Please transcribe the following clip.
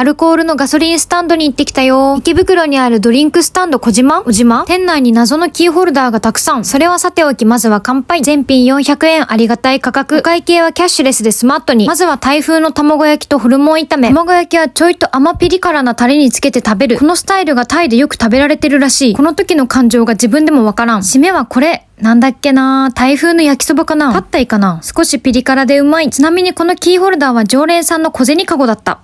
アルコールのガソリンスタンドに行ってきたよ。池袋にあるドリンクスタンド小島小島店内に謎のキーホルダーがたくさん。それはさておき、まずは乾杯。全品400円ありがたい価格。お会計はキャッシュレスでスマートに。まずは台風の卵焼きとホルモン炒め。卵焼きはちょいと甘ピリ辛なタレにつけて食べる。このスタイルがタイでよく食べられてるらしい。この時の感情が自分でもわからん。締めはこれ。なんだっけな台風の焼きそばかなパッタイかな少しピリ辛でうまい。ちなみにこのキーホルダーは常連さんの小銭かごだった。